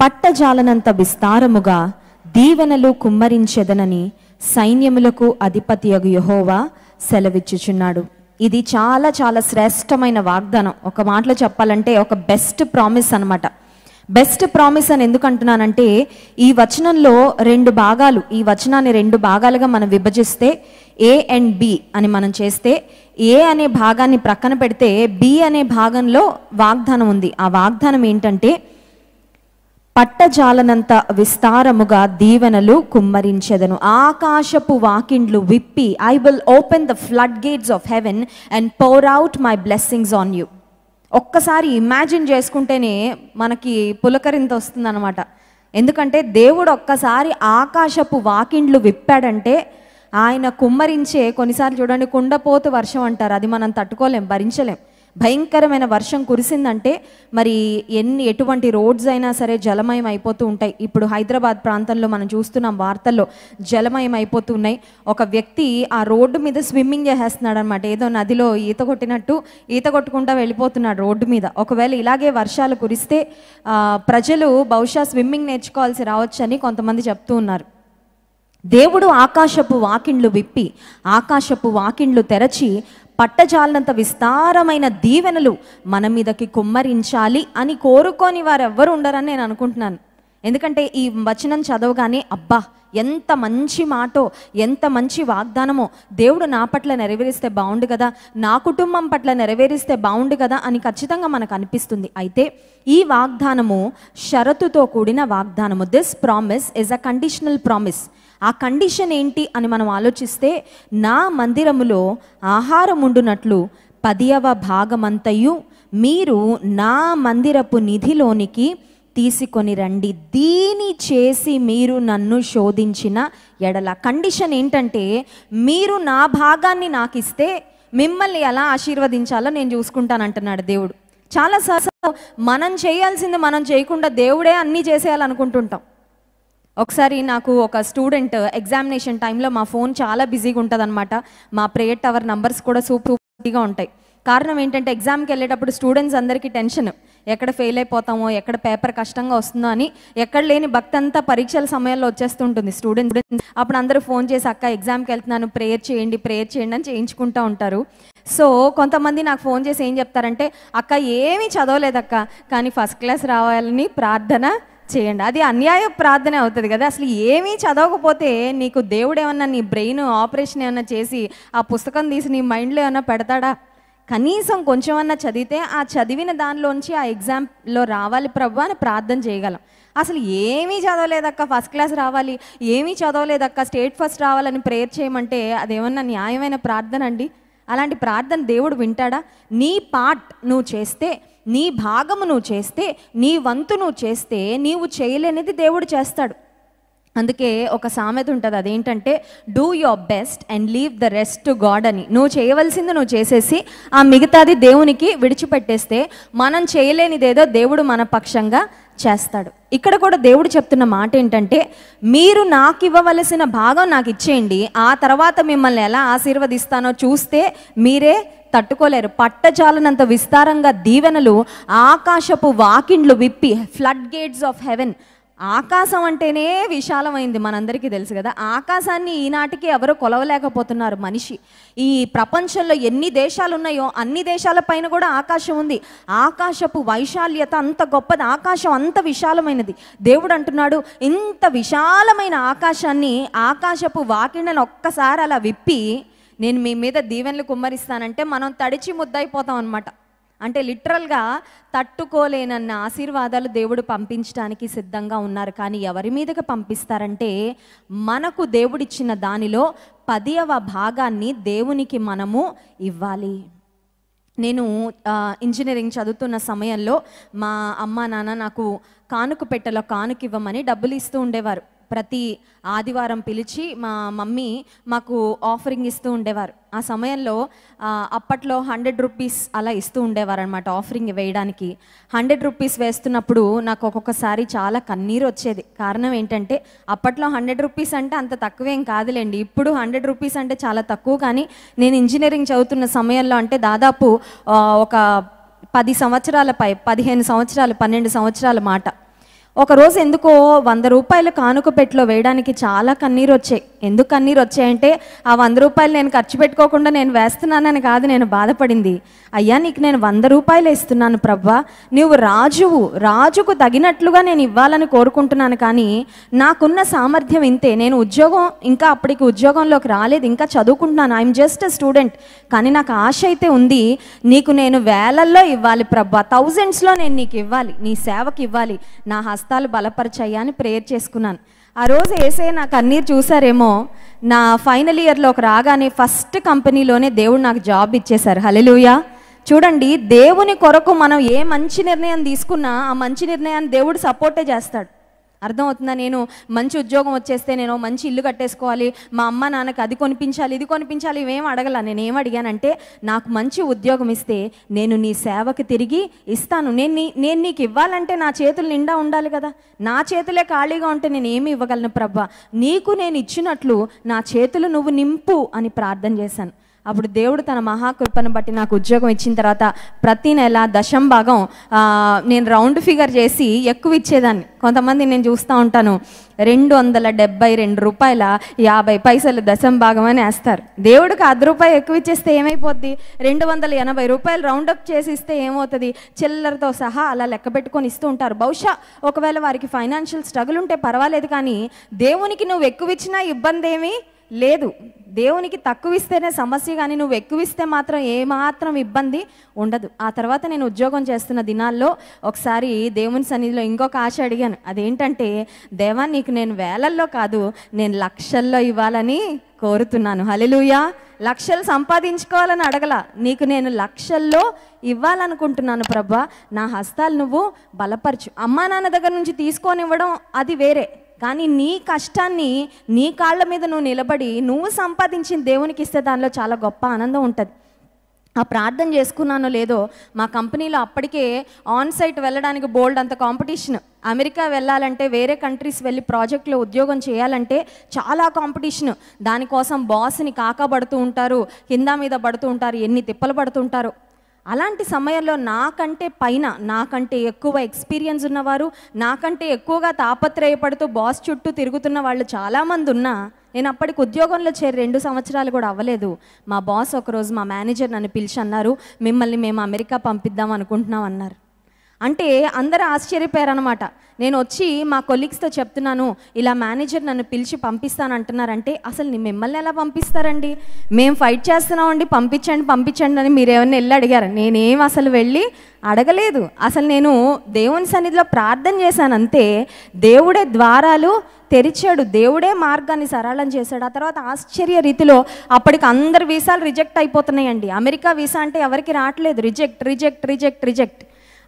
పట్టజాలనంత విస్తారముగా దీవెనలు కుమ్మరించెదనని సైన్యములకు అధిపతి యహోవా సెలవిచ్చుచున్నాడు ఇది చాలా చాలా శ్రేష్టమైన వాగ్దానం ఒక మాటలో చెప్పాలంటే ఒక బెస్ట్ ప్రామిస్ అనమాట బెస్ట్ ప్రామిస్ అని ఎందుకంటున్నానంటే ఈ వచనంలో రెండు భాగాలు ఈ వచనాన్ని రెండు భాగాలుగా మనం విభజిస్తే ఏ అండ్ బి అని మనం చేస్తే ఏ అనే భాగాన్ని ప్రక్కన పెడితే బి అనే భాగంలో వాగ్దానం ఉంది ఆ వాగ్దానం ఏంటంటే పట్టజాలనంత విస్తారముగా దీవెనలు కుమ్మరించెదను ఆకాశపు వాకిండ్లు విప్పి I will open the flood gates of heaven and pour out my blessings on you ఒక్కసారి ఇమాజిన్ చేసుకుంటేనే మనకి పులకరింత వస్తుందన్నమాట ఎందుకంటే దేవుడు ఒక్కసారి ఆకాశపు వాకిండ్లు విప్పాడంటే ఆయన కుమ్మరించే కొన్నిసార్లు చూడండి కుండపోతు వర్షం అంటారు అది మనం తట్టుకోలేం భరించలేం భయంకరమైన వర్షం కురిసిందంటే మరి ఎన్ని ఎటువంటి రోడ్స్ అయినా సరే జలమయం అయిపోతూ ఉంటాయి ఇప్పుడు హైదరాబాద్ ప్రాంతంలో మనం చూస్తున్నాం వార్తల్లో జలమయం అయిపోతూ ఉన్నాయి ఒక వ్యక్తి ఆ రోడ్డు మీద స్విమ్మింగ్ చేసేస్తున్నాడు అనమాట ఏదో నదిలో ఈత కొట్టినట్టు ఈత కొట్టుకుంటా వెళ్ళిపోతున్నాడు రోడ్డు మీద ఒకవేళ ఇలాగే వర్షాలు కురిస్తే ప్రజలు బహుశా స్విమ్మింగ్ నేర్చుకోవాల్సి రావచ్చని కొంతమంది చెప్తూ ఉన్నారు దేవుడు ఆకాశపు వాకిండ్లు విప్పి ఆకాశపు వాకిండ్లు తెరచి పట్టజాలనంత విస్తారమైన దీవెనలు మన మీదకి కుమ్మరించాలి అని కోరుకొని వారు ఎవ్వరు ఉండరని నేను అనుకుంటున్నాను ఎందుకంటే ఈ వచనం చదవగానే అబ్బా ఎంత మంచి మాటో ఎంత మంచి వాగ్దానమో దేవుడు నా పట్ల నెరవేరిస్తే బాగుండు కదా నా కుటుంబం పట్ల నెరవేరిస్తే బాగుండు కదా అని ఖచ్చితంగా మనకు అనిపిస్తుంది అయితే ఈ వాగ్దానము షరతుతో కూడిన వాగ్దానము this promise is a conditional promise ఆ కండిషన్ ఏంటి అని మనం ఆలోచిస్తే నా మందిరములో ఆహారం ఉండునట్లు పదియవ భాగమంతయు మీరు నా మందిరపు నిధిలోనికి తీసుకొని రండి దీని చేసి మీరు నన్ను శోధించిన ఎడల కండిషన్ ఏంటంటే మీరు నా భాగాన్ని నాకు ఇస్తే మిమ్మల్ని ఎలా ఆశీర్వదించాలో నేను చూసుకుంటానంటున్నాడు దేవుడు చాలా చాలాసార్లు మనం చేయాల్సింది మనం చేయకుండా దేవుడే అన్నీ చేసేయాలనుకుంటుంటాం ఒకసారి నాకు ఒక స్టూడెంట్ ఎగ్జామినేషన్ టైంలో మా ఫోన్ చాలా బిజీగా అనమాట మా ప్రేయర్ టవర్ నంబర్స్ కూడా సూపర్గా ఉంటాయి కారణం ఏంటంటే ఎగ్జామ్కి వెళ్ళేటప్పుడు స్టూడెంట్స్ అందరికీ టెన్షన్ ఎక్కడ ఫెయిల్ అయిపోతామో ఎక్కడ పేపర్ కష్టంగా వస్తుందో అని ఎక్కడ లేని భక్తి అంతా పరీక్షల సమయంలో వచ్చేస్తుంటుంది స్టూడెంట్స్ అప్పుడు అందరూ ఫోన్ చేసి అక్క ఎగ్జామ్కి వెళ్తున్నాను ప్రేయర్ చేయండి ప్రేయర్ చేయండి అని చేయించుకుంటూ ఉంటారు సో కొంతమంది నాకు ఫోన్ చేసి ఏం చెప్తారంటే అక్క ఏమీ చదవలేదక్క కానీ ఫస్ట్ క్లాస్ రావాలని ప్రార్థన చేయండి అది అన్యాయ ప్రార్థన అవుతుంది కదా అసలు ఏమీ చదవకపోతే నీకు దేవుడు ఏమన్నా నీ బ్రెయిన్ ఆపరేషన్ ఏమన్నా చేసి ఆ పుస్తకం తీసి నీ మైండ్లో ఏమన్నా పెడతాడా కనీసం కొంచెం అన్నా చదివితే ఆ చదివిన దానిలోంచి ఆ ఎగ్జామ్లో రావాలి ప్రభు అని ప్రార్థన చేయగలం అసలు ఏమీ చదవలేదక్క ఫస్ట్ క్లాస్ రావాలి ఏమీ చదవలేదక్క స్టేట్ ఫస్ట్ రావాలని ప్రేయర్ చేయమంటే అదేమన్నా న్యాయమైన ప్రార్థన అండి అలాంటి ప్రార్థన దేవుడు వింటాడా నీ పార్ట్ నువ్వు చేస్తే నీ భాగము నువ్వు చేస్తే నీ వంతు నువ్వు చేస్తే నీవు చేయలేనిది దేవుడు చేస్తాడు అందుకే ఒక సామెత ఉంటుంది అదేంటంటే do your best and leave the rest to God అని నువ్వు చేయవలసింది నువ్వు చేసేసి ఆ మిగతాది దేవునికి విడిచిపెట్టేస్తే మనం చేయలేనిదేదో దేవుడు మన పక్షంగా చేస్తాడు ఇక్కడ కూడా దేవుడు చెప్తున్న మాట ఏంటంటే మీరు నాకు ఇవ్వవలసిన భాగం నాకు ఇచ్చేయండి ఆ తర్వాత మిమ్మల్ని ఎలా ఆశీర్వదిస్తానో చూస్తే మీరే తట్టుకోలేరు పట్టజాలనంత విస్తారంగా దీవెనలు ఆకాశపు వాకిండ్లు విప్పి ఫ్లడ్ గేట్స్ ఆఫ్ హెవెన్ ఆకాశం అంటేనే విశాలమైంది మనందరికీ తెలుసు కదా ఆకాశాన్ని ఈనాటికి ఎవరు కొలవలేకపోతున్నారు మనిషి ఈ ప్రపంచంలో ఎన్ని దేశాలు ఉన్నాయో అన్ని దేశాల పైన కూడా ఆకాశం ఉంది ఆకాశపు వైశాల్యత అంత గొప్పది ఆకాశం అంత విశాలమైనది దేవుడు అంటున్నాడు ఇంత విశాలమైన ఆకాశాన్ని ఆకాశపు వాకిండను ఒక్కసారి అలా విప్పి నేను మీ మీద దీవెనలు కుమ్మరిస్తానంటే మనం తడిచి ముద్దయిపోతాం అనమాట అంటే లిటరల్గా తట్టుకోలేనన్న ఆశీర్వాదాలు దేవుడు పంపించడానికి సిద్ధంగా ఉన్నారు కానీ ఎవరి మీదకి పంపిస్తారంటే మనకు దేవుడిచ్చిన దానిలో పదియవ భాగాన్ని దేవునికి మనము ఇవ్వాలి నేను ఇంజనీరింగ్ చదువుతున్న సమయంలో మా అమ్మ నాన్న నాకు కానుక పెట్టలో కానుక ఇవ్వమని డబ్బులు ఇస్తూ ఉండేవారు ప్రతి ఆదివారం పిలిచి మా మమ్మీ మాకు ఆఫరింగ్ ఇస్తూ ఉండేవారు ఆ సమయంలో అప్పట్లో హండ్రెడ్ రూపీస్ అలా ఇస్తూ ఉండేవారు అనమాట ఆఫరింగ్ వేయడానికి హండ్రెడ్ రూపీస్ వేస్తున్నప్పుడు నాకు ఒక్కొక్కసారి చాలా కన్నీరు వచ్చేది కారణం ఏంటంటే అప్పట్లో హండ్రెడ్ రూపీస్ అంటే అంత తక్కువేం కాదులేండి ఇప్పుడు హండ్రెడ్ రూపీస్ అంటే చాలా తక్కువ కానీ నేను ఇంజనీరింగ్ చదువుతున్న సమయంలో అంటే దాదాపు ఒక పది సంవత్సరాలపై పదిహేను సంవత్సరాలు పన్నెండు సంవత్సరాల మాట ఒకరోజు ఎందుకో వంద రూపాయల కానుక పెట్టిలో వేయడానికి చాలా కన్నీరు వచ్చాయి ఎందుకు కన్నీరు వచ్చాయంటే ఆ వంద రూపాయలు నేను ఖర్చు పెట్టుకోకుండా నేను వేస్తున్నానని కాదు నేను బాధపడింది అయ్యా నీకు నేను వంద రూపాయలు ఇస్తున్నాను ప్రభా నువ్వు రాజువు రాజుకు తగినట్లుగా నేను ఇవ్వాలని కోరుకుంటున్నాను కానీ నాకున్న సామర్థ్యం ఇంతే నేను ఉద్యోగం ఇంకా అప్పటికి ఉద్యోగంలోకి రాలేదు ఇంకా చదువుకుంటున్నాను ఐఎమ్ జస్ట్ అ స్టూడెంట్ కానీ నాకు ఆశ అయితే ఉంది నీకు నేను వేలల్లో ఇవ్వాలి ప్రభా థౌజండ్స్లో నేను నీకు ఇవ్వాలి నీ సేవకి ఇవ్వాలి నా హస్తాలు బలపరచయ్యా అని ప్రేయర్ చేసుకున్నాను ఆ రోజు ఏసే నా కన్నీరు చూసారేమో నా ఫైనల్ ఇయర్లో ఒక రాగానే ఫస్ట్ కంపెనీలోనే దేవుడు నాకు జాబ్ ఇచ్చేశారు హలెలుయా చూడండి దేవుని కొరకు మనం ఏ మంచి నిర్ణయం తీసుకున్నా ఆ మంచి నిర్ణయాన్ని దేవుడు సపోర్టే చేస్తాడు అర్థమవుతుందా నేను మంచి ఉద్యోగం వచ్చేస్తే నేను మంచి ఇల్లు కట్టేసుకోవాలి మా అమ్మ నాన్నకి అది కొనిపించాలి ఇది కొనిపించాలి ఇవేం అడగల నేనేం అడిగానంటే నాకు మంచి ఉద్యోగం ఇస్తే నేను నీ సేవకు తిరిగి ఇస్తాను నేను నీ నేను నీకు ఇవ్వాలంటే నా చేతులు నిండా ఉండాలి కదా నా చేతులే ఖాళీగా ఉంటే నేను ఏమి ఇవ్వగలను ప్రభా నీకు నేను ఇచ్చినట్లు నా చేతులు నువ్వు నింపు అని ప్రార్థన చేశాను అప్పుడు దేవుడు తన మహాకృపను బట్టి నాకు ఉద్యోగం ఇచ్చిన తర్వాత ప్రతి నెల దశం భాగం నేను రౌండ్ ఫిగర్ చేసి ఎక్కువ ఇచ్చేదాన్ని కొంతమంది నేను చూస్తూ ఉంటాను రెండు వందల డెబ్బై రెండు రూపాయల యాభై పైసలు దశం భాగం అని వేస్తారు దేవుడికి అర్ధ రూపాయి ఎక్కువ ఇచ్చేస్తే ఏమైపోద్ది రెండు వందల ఎనభై రూపాయలు రౌండప్ చేసి ఇస్తే ఏమవుతుంది చిల్లరతో సహా అలా లెక్క పెట్టుకొని ఇస్తూ ఉంటారు బహుశా ఒకవేళ వారికి ఫైనాన్షియల్ స్ట్రగుల్ ఉంటే పర్వాలేదు కానీ దేవునికి నువ్వు ఎక్కువ ఇచ్చినా ఇబ్బంది ఏమీ లేదు దేవునికి తక్కువ ఇస్తేనే సమస్య కానీ నువ్వు ఎక్కువ ఇస్తే మాత్రం ఏమాత్రం ఇబ్బంది ఉండదు ఆ తర్వాత నేను ఉద్యోగం చేస్తున్న దినాల్లో ఒకసారి దేవుని సన్నిధిలో ఇంకొక ఆశ అడిగాను అదేంటంటే దేవా నీకు నేను వేలల్లో కాదు నేను లక్షల్లో ఇవ్వాలని కోరుతున్నాను హలెలుయా లక్షలు సంపాదించుకోవాలని అడగల నీకు నేను లక్షల్లో ఇవ్వాలనుకుంటున్నాను ప్రభా నా హస్తాలు నువ్వు బలపరచు అమ్మా నాన్న దగ్గర నుంచి తీసుకొని ఇవ్వడం అది వేరే కానీ నీ కష్టాన్ని నీ కాళ్ళ మీద నువ్వు నిలబడి నువ్వు సంపాదించిన దేవునికి ఇస్తే దానిలో చాలా గొప్ప ఆనందం ఉంటుంది ఆ ప్రార్థన చేసుకున్నానో లేదో మా కంపెనీలో అప్పటికే ఆన్ సైట్ వెళ్ళడానికి బోల్డ్ అంత కాంపిటీషన్ అమెరికా వెళ్ళాలంటే వేరే కంట్రీస్ వెళ్ళి ప్రాజెక్ట్లో ఉద్యోగం చేయాలంటే చాలా కాంపిటీషన్ దానికోసం బాస్ని కాకపడుతూ ఉంటారు కింద మీద పడుతూ ఉంటారు ఎన్ని తిప్పలు పడుతుంటారు అలాంటి సమయంలో నాకంటే పైన నాకంటే ఎక్కువ ఎక్స్పీరియన్స్ ఉన్నవారు నాకంటే ఎక్కువగా తాపత్రయపడుతూ బాస్ చుట్టూ తిరుగుతున్న వాళ్ళు చాలామంది ఉన్నా నేను అప్పటికి ఉద్యోగంలో చేరి రెండు సంవత్సరాలు కూడా అవ్వలేదు మా బాస్ ఒకరోజు మా మేనేజర్ నన్ను పిలిచి అన్నారు మిమ్మల్ని మేము అమెరికా పంపిద్దాం అనుకుంటున్నాం అన్నారు అంటే అందరూ ఆశ్చర్యపోయారనమాట నేను వచ్చి మా కొలీగ్స్తో చెప్తున్నాను ఇలా మేనేజర్ నన్ను పిలిచి పంపిస్తానంటున్నారంటే అసలు మిమ్మల్ని ఎలా పంపిస్తారండి మేము ఫైట్ చేస్తున్నామండి పంపించండి పంపించండి అని మీరు ఏమన్నా వెళ్ళి అడిగారు నేనేం అసలు వెళ్ళి అడగలేదు అసలు నేను దేవుని సన్నిధిలో ప్రార్థన చేశాను అంతే దేవుడే ద్వారాలు తెరిచాడు దేవుడే మార్గాన్ని సరళం చేశాడు ఆ తర్వాత ఆశ్చర్య రీతిలో అప్పటికి అందరు వీసాలు రిజెక్ట్ అయిపోతున్నాయండి అమెరికా వీసా అంటే ఎవరికి రావట్లేదు రిజెక్ట్ రిజెక్ట్ రిజెక్ట్ రిజెక్ట్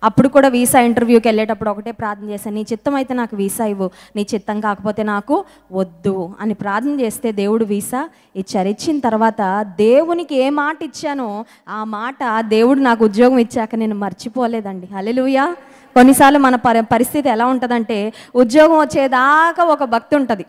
అప్పుడు కూడా వీసా ఇంటర్వ్యూకి వెళ్ళేటప్పుడు ఒకటే ప్రార్థన చేశాను నీ చిత్తం అయితే నాకు వీసా ఇవ్వు నీ చిత్తం కాకపోతే నాకు వద్దు అని ప్రార్థన చేస్తే దేవుడు వీసా ఇచ్చారు ఇచ్చిన తర్వాత దేవునికి ఏ మాట ఇచ్చానో ఆ మాట దేవుడు నాకు ఉద్యోగం ఇచ్చాక నేను మర్చిపోలేదండి హలెలుయా కొన్నిసార్లు మన పరిస్థితి ఎలా ఉంటుందంటే ఉద్యోగం వచ్చేదాకా ఒక భక్తి ఉంటుంది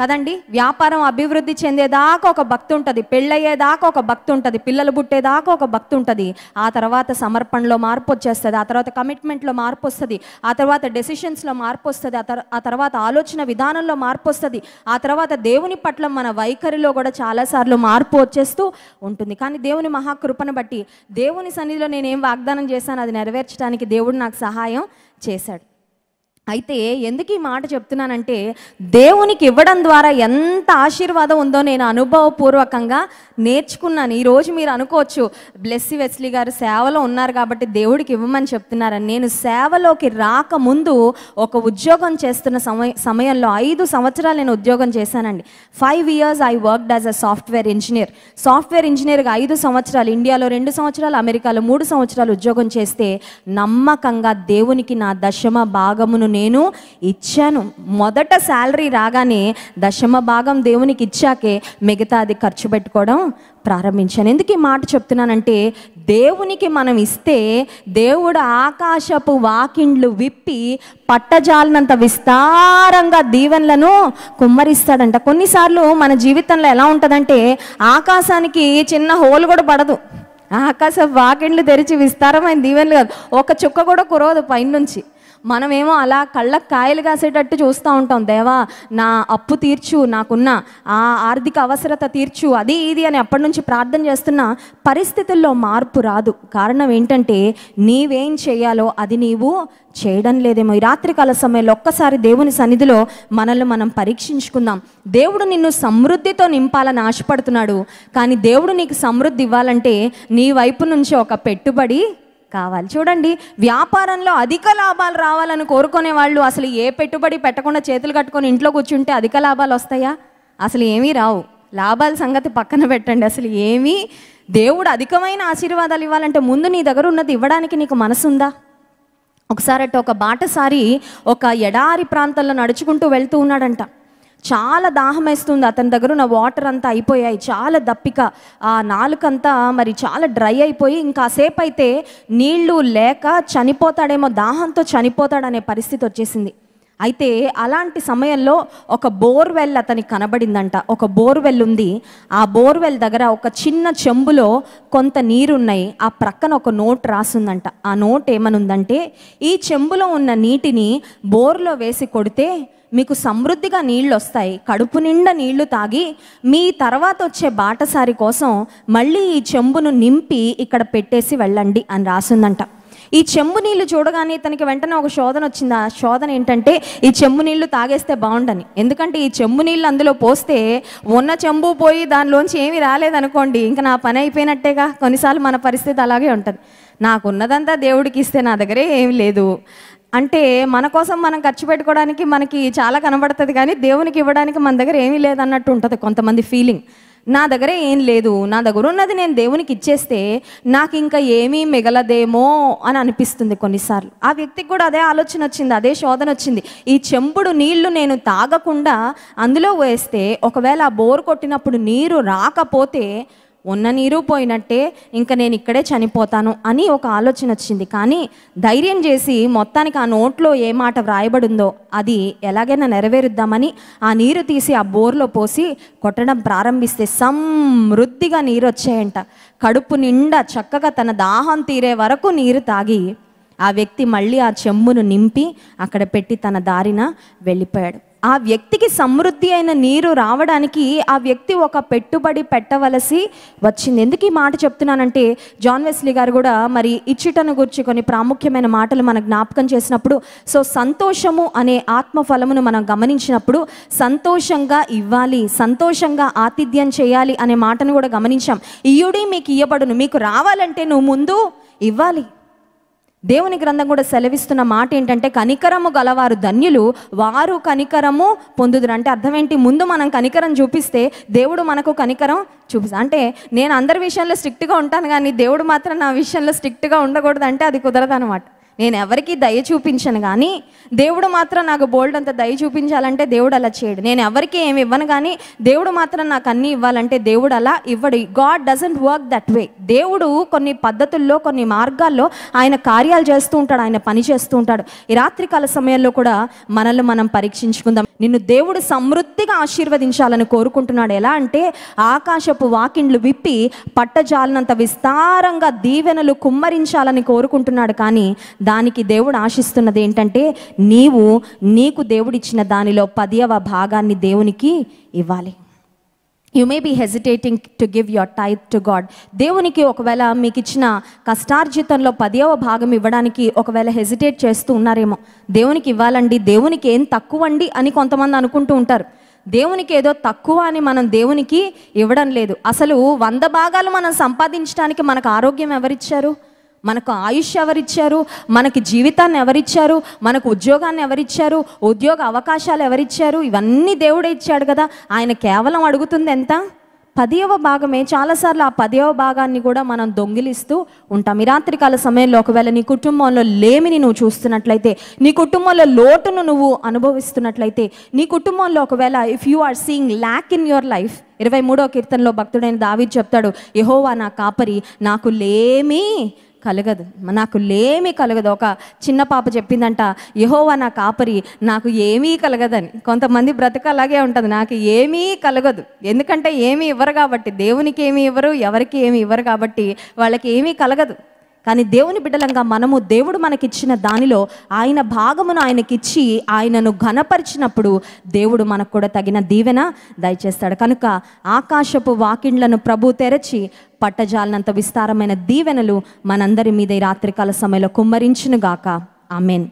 కదండి వ్యాపారం అభివృద్ధి చెందేదాకా ఒక భక్తి ఉంటుంది పెళ్ళయ్యేదాకా ఒక భక్తి ఉంటుంది పిల్లలు పుట్టేదాకా ఒక భక్తి ఉంటుంది ఆ తర్వాత సమర్పణలో మార్పు వచ్చేస్తుంది ఆ తర్వాత కమిట్మెంట్లో మార్పు వస్తుంది ఆ తర్వాత డెసిషన్స్లో మార్పు వస్తుంది ఆ తర్వాత ఆలోచన విధానంలో మార్పు వస్తుంది ఆ తర్వాత దేవుని పట్ల మన వైఖరిలో కూడా చాలాసార్లు మార్పు వచ్చేస్తూ ఉంటుంది కానీ దేవుని మహాకృపను బట్టి దేవుని సన్నిధిలో నేనేం వాగ్దానం చేశాను అది నెరవేర్చడానికి దేవుడు నాకు సహాయం చేశాడు అయితే ఎందుకు ఈ మాట చెప్తున్నానంటే దేవునికి ఇవ్వడం ద్వారా ఎంత ఆశీర్వాదం ఉందో నేను అనుభవపూర్వకంగా నేర్చుకున్నాను ఈరోజు మీరు అనుకోవచ్చు బ్లెస్సి వెస్లీ గారు సేవలో ఉన్నారు కాబట్టి దేవుడికి ఇవ్వమని చెప్తున్నారని నేను సేవలోకి రాకముందు ఒక ఉద్యోగం చేస్తున్న సమయ సమయంలో ఐదు సంవత్సరాలు నేను ఉద్యోగం చేశానండి five years I worked as a software engineer software ఇంజనీర్గా ఐదు సంవత్సరాలు ఇండియాలో రెండు సంవత్సరాలు అమెరికాలో మూడు సంవత్సరాలు ఉద్యోగం చేస్తే నమ్మకంగా దేవునికి నా దశమ భాగమును నేను ఇచ్చాను మొదట శాలరీ రాగానే దశమ భాగం దేవునికి ఇచ్చాకే మిగతా అది ఖర్చు పెట్టుకోవడం ప్రారంభించాను ఎందుకు ఈ మాట చెప్తున్నానంటే దేవునికి మనం ఇస్తే దేవుడు ఆకాశపు వాకిండ్లు విప్పి పట్టజాలనంత విస్తారంగా దీవెనలను కుమ్మరిస్తాడంట కొన్నిసార్లు మన జీవితంలో ఎలా ఉంటుందంటే ఆకాశానికి చిన్న హోల్ కూడా పడదు ఆకాశ వాకిండ్లు తెరిచి విస్తారమైన దీవెనలు కాదు ఒక చుక్క కూడా కురవదు పైనుంచి మనమేమో అలా కళ్ళకు కాయలు కాసేటట్టు చూస్తూ ఉంటాం దేవా నా అప్పు తీర్చు నాకున్న ఆ ఆర్థిక అవసరత తీర్చు అది ఇది అని అప్పటి నుంచి ప్రార్థన చేస్తున్న పరిస్థితుల్లో మార్పు రాదు కారణం ఏంటంటే నీవేం చేయాలో అది నీవు చేయడం లేదేమో ఈ రాత్రికాల సమయంలో ఒక్కసారి దేవుని సన్నిధిలో మనల్ని మనం పరీక్షించుకుందాం దేవుడు నిన్ను సమృద్ధితో నింపాలని ఆశపడుతున్నాడు కానీ దేవుడు నీకు సమృద్ధి ఇవ్వాలంటే నీ వైపు నుంచి ఒక పెట్టుబడి కావాలి చూడండి వ్యాపారంలో అధిక లాభాలు రావాలని కోరుకునే వాళ్ళు అసలు ఏ పెట్టుబడి పెట్టకుండా చేతులు కట్టుకొని ఇంట్లో కూర్చుంటే అధిక లాభాలు వస్తాయా అసలు ఏమీ రావు లాభాల సంగతి పక్కన పెట్టండి అసలు ఏమీ దేవుడు అధికమైన ఆశీర్వాదాలు ఇవ్వాలంటే ముందు నీ దగ్గర ఉన్నది ఇవ్వడానికి నీకు మనసుందా అంటే ఒక బాటసారి ఒక ఎడారి ప్రాంతంలో నడుచుకుంటూ వెళ్తూ ఉన్నాడంట చాలా దాహం వేస్తుంది అతని దగ్గర ఉన్న వాటర్ అంతా అయిపోయాయి చాలా దప్పిక ఆ నాలుకంతా మరి చాలా డ్రై అయిపోయి ఇంకాసేపు అయితే నీళ్లు లేక చనిపోతాడేమో దాహంతో చనిపోతాడనే పరిస్థితి వచ్చేసింది అయితే అలాంటి సమయంలో ఒక బోర్వెల్ అతనికి కనబడిందంట ఒక బోర్వెల్ ఉంది ఆ బోర్వెల్ దగ్గర ఒక చిన్న చెంబులో కొంత నీరున్నాయి ఆ ప్రక్కన ఒక నోట్ రాసుందంట ఆ నోట్ ఏమనుందంటే ఈ చెంబులో ఉన్న నీటిని బోర్లో వేసి కొడితే మీకు సమృద్ధిగా నీళ్ళు వస్తాయి కడుపు నిండా నీళ్లు తాగి మీ తర్వాత వచ్చే బాటసారి కోసం మళ్ళీ ఈ చెంబును నింపి ఇక్కడ పెట్టేసి వెళ్ళండి అని రాసిందంట ఈ చెంబు నీళ్లు చూడగానే ఇతనికి వెంటనే ఒక శోధన వచ్చింది ఆ శోధన ఏంటంటే ఈ చెంబు నీళ్లు తాగేస్తే బాగుండని ఎందుకంటే ఈ చెంబు నీళ్ళు అందులో పోస్తే ఉన్న చెంబు పోయి దానిలోంచి ఏమీ రాలేదనుకోండి ఇంకా నా పని అయిపోయినట్టేగా కొన్నిసార్లు మన పరిస్థితి అలాగే ఉంటుంది నాకున్నదంతా దేవుడికి ఇస్తే నా దగ్గరే ఏం లేదు అంటే మన కోసం మనం ఖర్చు పెట్టుకోవడానికి మనకి చాలా కనబడుతుంది కానీ దేవునికి ఇవ్వడానికి మన దగ్గర ఏమీ లేదన్నట్టు ఉంటుంది కొంతమంది ఫీలింగ్ నా దగ్గర ఏం లేదు నా దగ్గర ఉన్నది నేను దేవునికి ఇచ్చేస్తే నాకు ఇంకా ఏమీ మిగలదేమో అని అనిపిస్తుంది కొన్నిసార్లు ఆ వ్యక్తికి కూడా అదే ఆలోచన వచ్చింది అదే శోధన వచ్చింది ఈ చెంపుడు నీళ్లు నేను తాగకుండా అందులో వేస్తే ఒకవేళ ఆ బోర్ కొట్టినప్పుడు నీరు రాకపోతే ఉన్న నీరు పోయినట్టే ఇంకా నేను ఇక్కడే చనిపోతాను అని ఒక ఆలోచన వచ్చింది కానీ ధైర్యం చేసి మొత్తానికి ఆ నోట్లో ఏ మాట వ్రాయబడిందో అది ఎలాగైనా నెరవేరుద్దామని ఆ నీరు తీసి ఆ బోర్లో పోసి కొట్టడం ప్రారంభిస్తే సమృద్ధిగా నీరు వచ్చాయంట కడుపు నిండా చక్కగా తన దాహం తీరే వరకు నీరు తాగి ఆ వ్యక్తి మళ్ళీ ఆ చెమ్మును నింపి అక్కడ పెట్టి తన దారిన వెళ్ళిపోయాడు ఆ వ్యక్తికి సమృద్ధి అయిన నీరు రావడానికి ఆ వ్యక్తి ఒక పెట్టుబడి పెట్టవలసి వచ్చింది ఎందుకు ఈ మాట చెప్తున్నానంటే జాన్ వెస్లీ గారు కూడా మరి ఇచ్చుటను గురించి కొన్ని ప్రాముఖ్యమైన మాటలు మన జ్ఞాపకం చేసినప్పుడు సో సంతోషము అనే ఆత్మఫలమును మనం గమనించినప్పుడు సంతోషంగా ఇవ్వాలి సంతోషంగా ఆతిథ్యం చేయాలి అనే మాటను కూడా గమనించాం ఇయుడి మీకు ఇయ్యబడును మీకు రావాలంటే నువ్వు ముందు ఇవ్వాలి దేవుని గ్రంథం కూడా సెలవిస్తున్న మాట ఏంటంటే కనికరము గలవారు ధన్యులు వారు కనికరము పొందుదురు అంటే అర్థం ఏంటి ముందు మనం కనికరం చూపిస్తే దేవుడు మనకు కనికరం చూపిస్తా అంటే నేను అందరి విషయంలో స్ట్రిక్ట్గా ఉంటాను కానీ దేవుడు మాత్రం నా విషయంలో స్ట్రిక్ట్గా ఉండకూడదు అంటే అది కుదరదు అనమాట నేను ఎవరికి దయ చూపించను కానీ దేవుడు మాత్రం నాకు బోల్డ్ అంత దయ చూపించాలంటే దేవుడు అలా చేయడు నేను ఎవరికి ఏమి ఇవ్వను కానీ దేవుడు మాత్రం నాకు అన్నీ ఇవ్వాలంటే దేవుడు అలా ఇవ్వడు God doesn't work that way దేవుడు కొన్ని పద్ధతుల్లో కొన్ని మార్గాల్లో ఆయన కార్యాలు చేస్తూ ఉంటాడు ఆయన పని చేస్తూ ఉంటాడు ఈ రాత్రికాల సమయంలో కూడా మనల్ని మనం పరీక్షించుకుందాం నిన్ను దేవుడు సమృద్ధిగా ఆశీర్వదించాలని కోరుకుంటున్నాడు ఎలా అంటే ఆకాశపు వాకిండ్లు విప్పి పట్టజాలనంత విస్తారంగా దీవెనలు కుమ్మరించాలని కోరుకుంటున్నాడు కానీ దానికి దేవుడు ఆశిస్తున్నది ఏంటంటే నీవు నీకు దేవుడిచ్చిన దానిలో పదియవ భాగాన్ని దేవునికి ఇవ్వాలి you may be hesitating to give your tithe to God దేవునికి ఒకవేళ మీకు ఇచ్చిన కష్టార్జితంలో పదవ భాగం ఇవ్వడానికి ఒకవేళ హెజిటేట్ చేస్తూ ఉన్నారేమో దేవునికి ఇవ్వాలండి దేవునికి ఏం తక్కువ అండి అని కొంతమంది అనుకుంటూ ఉంటారు దేవునికి ఏదో తక్కువ అని మనం దేవునికి ఇవ్వడం లేదు అసలు వంద భాగాలు మనం సంపాదించడానికి మనకు ఆరోగ్యం ఎవరిచ్చారు మనకు ఆయుష్ ఎవరిచ్చారు మనకి జీవితాన్ని ఎవరిచ్చారు మనకు ఉద్యోగాన్ని ఎవరిచ్చారు ఉద్యోగ అవకాశాలు ఎవరిచ్చారు ఇవన్నీ దేవుడే ఇచ్చాడు కదా ఆయన కేవలం అడుగుతుంది ఎంత పదియవ భాగమే చాలాసార్లు ఆ పదియవ భాగాన్ని కూడా మనం దొంగిలిస్తూ ఉంటాం ఈ రాత్రికాల సమయంలో ఒకవేళ నీ కుటుంబంలో లేమిని నువ్వు చూస్తున్నట్లయితే నీ కుటుంబంలో లోటును నువ్వు అనుభవిస్తున్నట్లయితే నీ కుటుంబంలో ఒకవేళ if you are seeing lack in your life ఇరవై మూడో కీర్తనలో భక్తుడైన దావి చెప్తాడు యహోవా నా కాపరి నాకు లేమీ కలగదు నాకు లేమీ కలగదు ఒక చిన్న పాప చెప్పిందంట యహోవా నా కాపరి నాకు ఏమీ కలగదని కొంతమంది బ్రతక అలాగే ఉంటుంది నాకు ఏమీ కలగదు ఎందుకంటే ఏమీ ఇవ్వరు కాబట్టి దేవునికి ఏమి ఇవ్వరు ఎవరికి ఏమి ఇవ్వరు కాబట్టి వాళ్ళకి ఏమీ కలగదు కానీ దేవుని బిడ్డలంగా మనము దేవుడు మనకిచ్చిన దానిలో ఆయన భాగమును ఆయనకిచ్చి ఆయనను ఘనపరిచినప్పుడు దేవుడు మనకు కూడా తగిన దీవెన దయచేస్తాడు కనుక ఆకాశపు వాకిండ్లను ప్రభు తెరచి పట్టజాలనంత విస్తారమైన దీవెనలు మనందరి మీద ఈ రాత్రికాల సమయంలో కుమ్మరించునుగాక ఆమెన్